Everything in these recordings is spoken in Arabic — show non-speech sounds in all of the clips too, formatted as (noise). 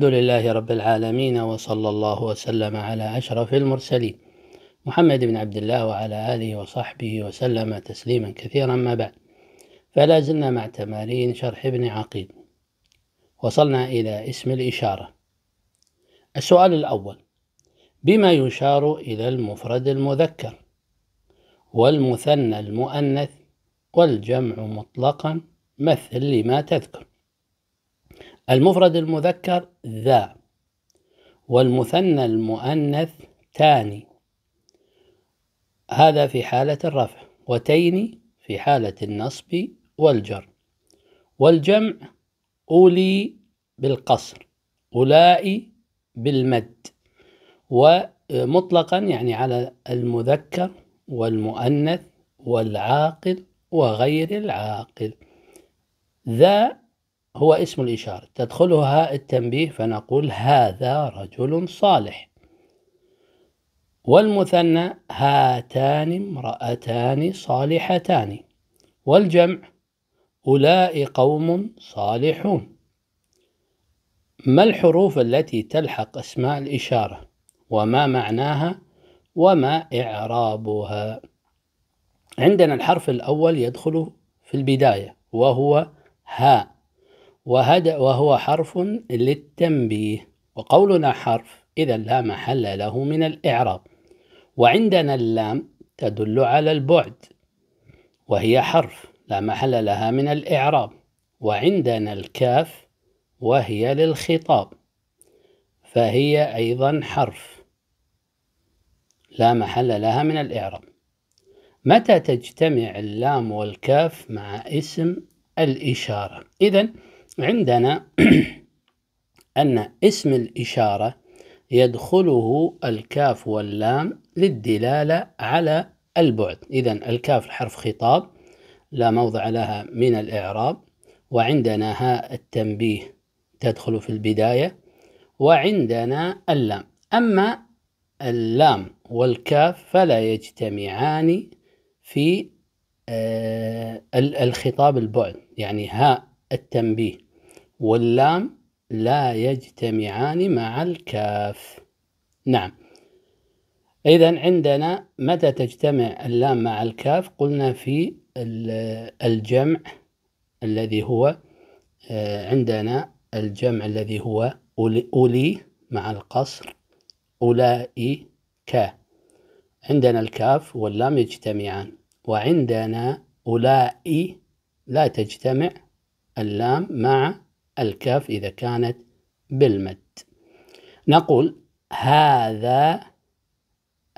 الحمد لله رب العالمين وصلى الله وسلم على أشرف المرسلين محمد بن عبد الله وعلى آله وصحبه وسلم تسليما كثيرا ما بعد فلا زلنا مع تمارين شرح ابن عقيل وصلنا إلى اسم الإشارة السؤال الأول بما يشار إلى المفرد المذكر والمثنى المؤنث والجمع مطلقا مثل لما تذكر المفرد المذكر ذا والمثنى المؤنث تاني هذا في حالة الرفع وتين في حالة النصب والجر والجمع أولي بالقصر أولئي بالمد ومطلقا يعني على المذكر والمؤنث والعاقل وغير العاقل ذا هو اسم الإشارة تدخلها هاء التنبيه فنقول هذا رجل صالح والمثنى هاتان امرأتان صالحتان والجمع أولئك قوم صالحون ما الحروف التي تلحق أسماء الإشارة وما معناها وما إعرابها عندنا الحرف الأول يدخل في البداية وهو هاء وهد وهو حرف للتنبيه وقولنا حرف إذا لا محل له من الإعراب وعندنا اللام تدل على البعد وهي حرف لا محل لها من الإعراب وعندنا الكاف وهي للخطاب فهي أيضا حرف لا محل لها من الإعراب متى تجتمع اللام والكاف مع اسم الإشارة إذا عندنا (clears throat) أن اسم الإشارة يدخله الكاف واللام للدلالة على البعد إذا الكاف الحرف خطاب لا موضع لها من الإعراب وعندنا هاء التنبيه تدخل في البداية وعندنا اللام أما اللام والكاف فلا يجتمعان في آه، الخطاب البعد يعني هاء التنبيه واللام لا يجتمعان مع الكاف نعم إذا عندنا متى تجتمع اللام مع الكاف قلنا في الجمع الذي هو آه، عندنا الجمع الذي هو أولي مع القصر أولئك عندنا الكاف واللام يجتمعان وعندنا أولئي لا تجتمع اللام مع الكاف إذا كانت بالمد نقول هذا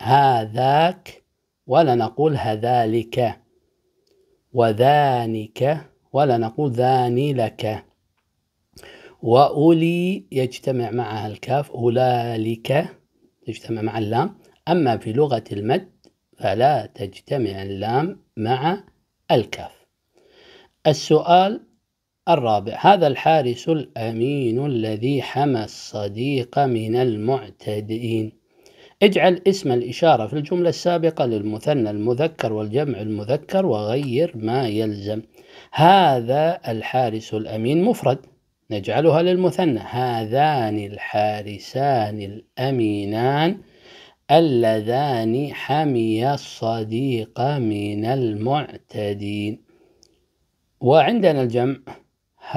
هذاك ولا نقول هذالك وذانك ولا نقول ذاني لك وأولي يجتمع معها الكاف أولئك تجتمع مع اللام أما في لغة المد فلا تجتمع اللام مع الكاف السؤال الرابع هذا الحارس الأمين الذي حمى الصديق من المعتدئين اجعل اسم الإشارة في الجملة السابقة للمثنى المذكر والجمع المذكر وغير ما يلزم هذا الحارس الأمين مفرد نجعلها للمثنى هذان الحارسان الأمينان اللذان حمي الصديق من المعتدين وعندنا الجمع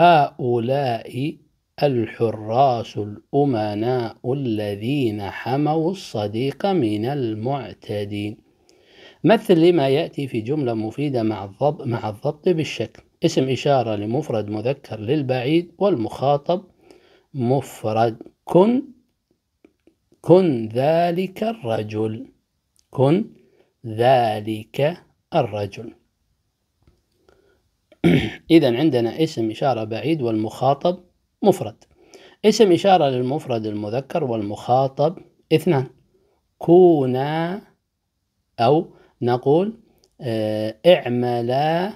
هؤلاء الحراس الأمناء الذين حموا الصديق من المعتدين مثل لما يأتي في جملة مفيدة مع الضبط, مع الضبط بالشكل اسم إشارة لمفرد مذكر للبعيد والمخاطب مفرد كن كن ذلك الرجل كن ذلك الرجل إذا عندنا اسم إشارة بعيد والمخاطب مفرد اسم إشارة للمفرد المذكر والمخاطب اثنان كونا أو نقول آه، اعملا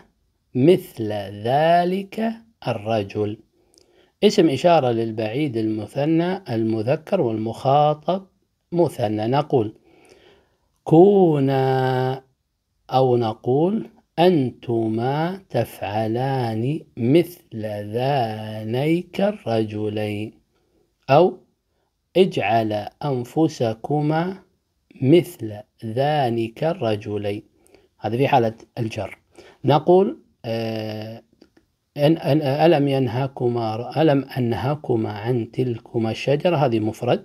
مثل ذلك الرجل اسم إشارة للبعيد المثنى المذكر والمخاطب مثنى نقول كونا أو نقول أنتما تفعلان مثل ذانيك الرجلين أو اجعل أنفسكما مثل ذانك الرجلين هذا في حالة الجر نقول آه، ألم ينهاكما ألم أنهاكما عن تلكما الشجرة هذه مفرد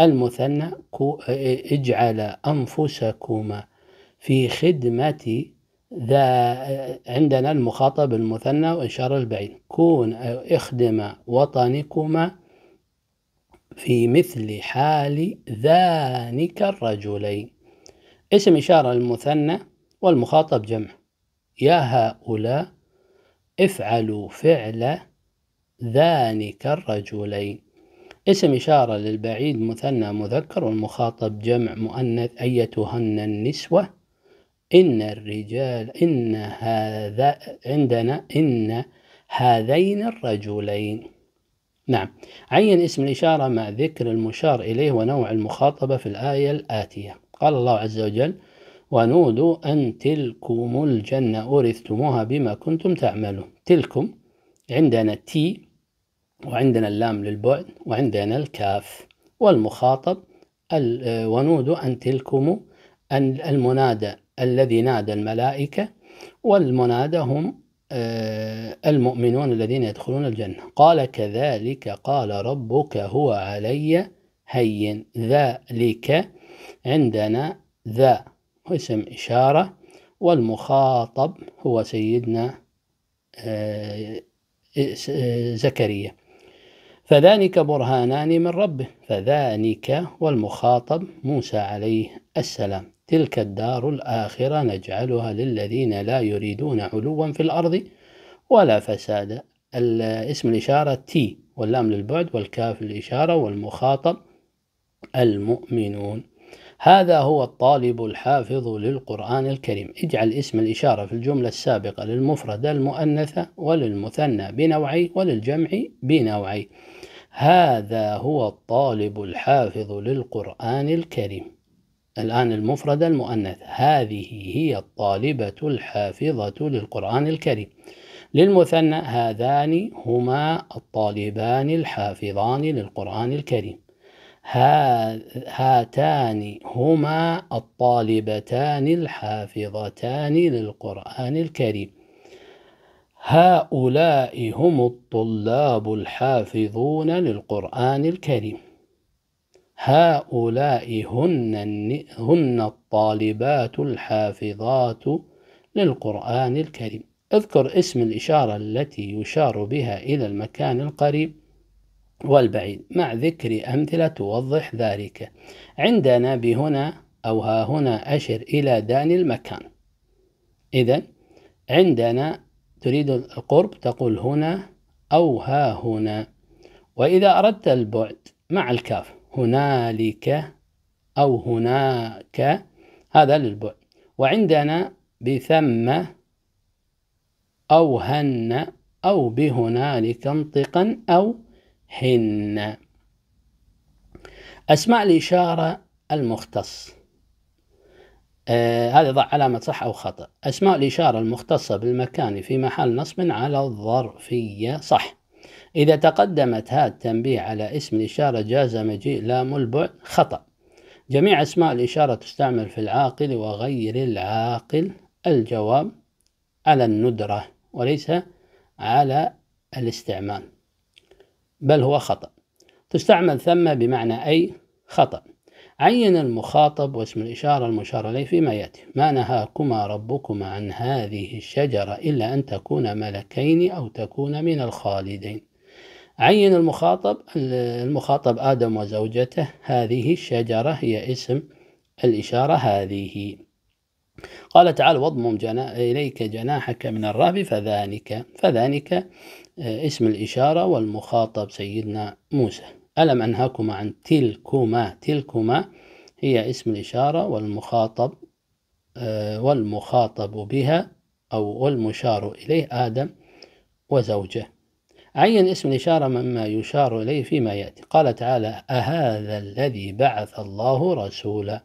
المثنى آه، اجعل أنفسكما في خدمة ذا عندنا المخاطب المثنى وإشارة البعيد كون اخدم وطنكما في مثل حال ذانك الرجلين اسم إشارة المثنى والمخاطب جمع يا هؤلاء افعلوا فعل ذانك الرجلين اسم إشارة للبعيد مثنى مذكر والمخاطب جمع مؤنث أيتهن النسوة إن الرجال إن هذا عندنا إن هذين الرجلين نعم عين اسم الإشارة مع ذكر المشار إليه ونوع المخاطبة في الآية الآتية قال الله عز وجل ونودوا أن تلكم الجنة أورثتموها بما كنتم تعملون تلكم عندنا تي وعندنا اللام للبعد وعندنا الكاف والمخاطب ونودوا أن تلكم المنادى الذي نادى الملائكة والمنادى هم آه، المؤمنون الذين يدخلون الجنة قال كذلك قال ربك هو علي هين ذلك عندنا ذا اسم إشارة والمخاطب هو سيدنا آه، زكريا فذلك برهانان من ربه فذلك والمخاطب موسى عليه السلام تلك الدار الآخرة نجعلها للذين لا يريدون علوا في الأرض ولا فسادا اسم الإشارة تي واللام للبعد والكاف للإشارة والمخاطب المؤمنون هذا هو الطالب الحافظ للقرآن الكريم اجعل اسم الإشارة في الجملة السابقة للمفردة المؤنثة وللمثنى بنوعي وللجمع بنوعي هذا هو الطالب الحافظ للقرآن الكريم الآن المفردة المؤنث هذه هي الطالبة الحافظة للقرآن الكريم للمثنى هذان هما الطالبان الحافظان للقرآن الكريم هاتان هما الطالبتان الحافظتان للقرآن الكريم هؤلاء هم الطلاب الحافظون للقرآن الكريم هؤلاء هن, هن الطالبات الحافظات للقرآن الكريم اذكر اسم الإشارة التي يشار بها إلى المكان القريب والبعيد مع ذكر أمثلة توضح ذلك عندنا بهنا أو ها هنا أشر إلى دان المكان إذا عندنا تريد القرب تقول هنا أو ها هنا وإذا أردت البعد مع الكاف هنالك أو هناك هذا للبعد وعندنا بثم أو هن أو بهنالك انطقا أو هن أسماء الإشارة المختص آه هذا ضع علامة صح أو خطأ أسماء الإشارة المختصة بالمكان في محل نصب على الظرفية صح إذا تقدمت ها التنبيه على اسم الإشارة جاز مجيء لام البعد خطأ جميع أسماء الإشارة تستعمل في العاقل وغير العاقل الجواب على الندرة وليس على الاستعمال بل هو خطأ تستعمل ثم بمعنى أي خطأ عين المخاطب واسم الإشارة المشار إليه فيما يأتي ما نهاكما ربكما عن هذه الشجرة إلا أن تكونا ملكين أو تكونا من الخالدين عين المخاطب المخاطب آدم وزوجته هذه الشجرة هي اسم الإشارة هذه قال تعالى واضمم جنا... إليك جناحك من الرهب فذلك فذلك آه، اسم الإشارة والمخاطب سيدنا موسى ألم أنهاكما عن تلكما تلكما هي اسم الإشارة والمخاطب آه، والمخاطب بها أو والمشار إليه آدم وزوجه عين اسم الإشارة مما يشار إليه فيما يأتي قال تعالى أهذا الذي بعث الله رسولا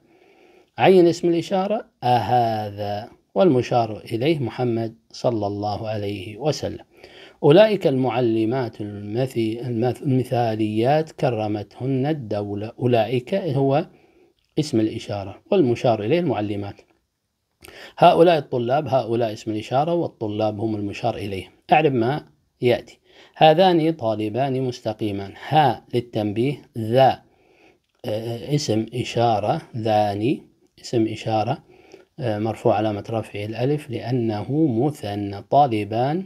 عين اسم الإشارة أهذا والمشار إليه محمد صلى الله عليه وسلم أولئك المعلمات المثاليات كرمتهن الدولة أولئك هو اسم الإشارة والمشار إليه المعلمات هؤلاء الطلاب هؤلاء اسم الإشارة والطلاب هم المشار إليهم أعرف ما يأتي هذان طالبان مستقيمان ها للتنبيه ذا آه، آه، اسم إشارة ذاني اسم إشارة آه، مرفوع علامة رفع الألف لأنه مثنى طالبان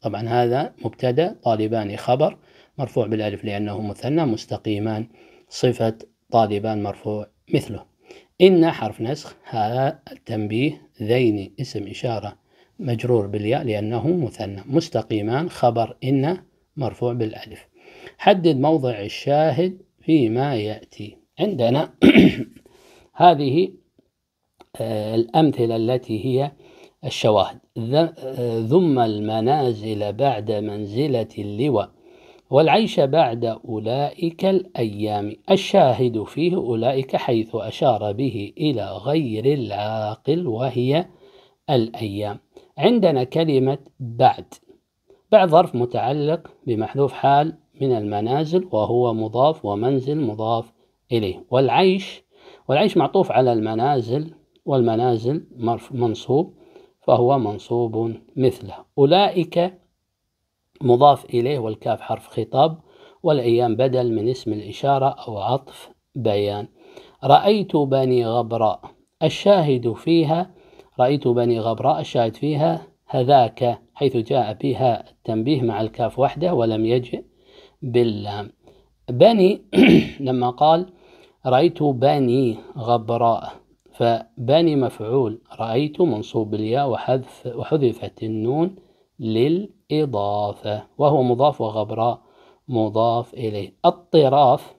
طبعا هذا مبتدأ طالبان خبر مرفوع بالألف لأنه مثنى مستقيمان صفة طالبان مرفوع مثله إن حرف نسخ ها التنبيه ذين اسم إشارة مجرور بالياء لأنه مثنى مستقيمان خبر إن مرفوع بالألف حدد موضع الشاهد فيما يأتي عندنا (clears throat) هذه آه، الأمثلة التي هي الشواهد آه، ذم المنازل بعد منزلة اللواء والعيش بعد أولئك الأيام الشاهد فيه أولئك حيث أشار به إلى غير العاقل وهي الأيام عندنا كلمة بعد بعد ظرف متعلق بمحذوف حال من المنازل وهو مضاف ومنزل مضاف إليه والعيش والعيش معطوف على المنازل والمنازل منصوب فهو منصوب مثله أولئك مضاف إليه والكاف حرف خطاب والأيام بدل من اسم الإشارة أو عطف بيان رأيت بني غبراء الشاهد فيها رأيت بني غبراء الشاهد فيها هذاك حيث جاء فيها التنبيه مع الكاف وحده ولم يجئ باللام بني (clears throat) لما قال رأيت بني غبراء فبني مفعول رأيت منصوب بالياء وحذف وحذفت النون للإضافة وهو مضاف وغبراء مضاف إليه الطراف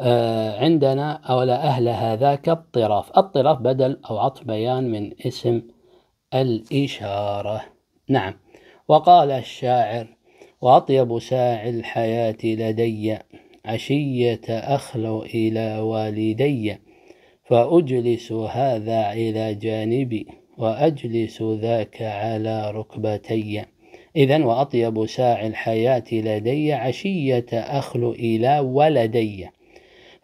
آه، عندنا أولى أهل هذاك الطراف الطراف بدل أو عطف بيان من اسم الإشارة نعم وقال الشاعر وأطيب ساع الحياة لدي عشية أخلو إلى والدي فأجلس هذا إلى جانبي وأجلس ذاك على ركبتي إذا وأطيب ساع الحياة لدي عشية أخلو إلى ولدي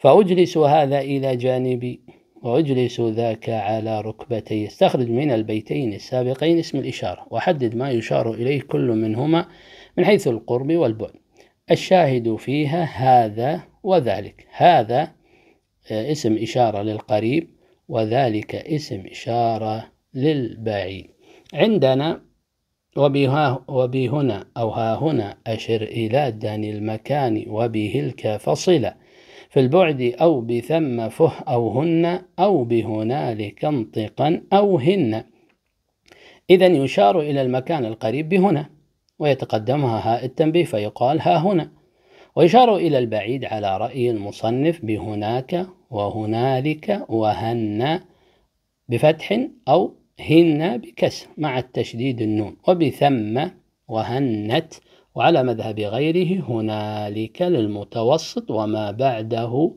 فأجلس هذا إلى جانبي وأجلس ذاك على ركبتي استخرج من البيتين السابقين اسم الإشارة وحدد ما يشار إليه كل منهما من حيث القرب والبعد الشاهد فيها هذا وذلك هذا آه، اسم إشارة للقريب وذلك اسم إشارة للبعيد عندنا وبها وبهنا أو ها هنا أشر إلى دان المكان وبهلك فصلة في البعد أو بثم فه أو هن أو بهنالك انطقا أو هن إذا يشار إلى المكان القريب بهنا ويتقدمها هاء التنبيه فيقال ها هنا ويشار إلى البعيد على رأي المصنف بهناك وهنالك وهن بفتح أو هن بكسر مع التشديد النون وبثم وهنت وعلى مذهب غيره هنالك للمتوسط وما بعده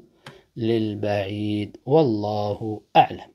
للبعيد والله أعلم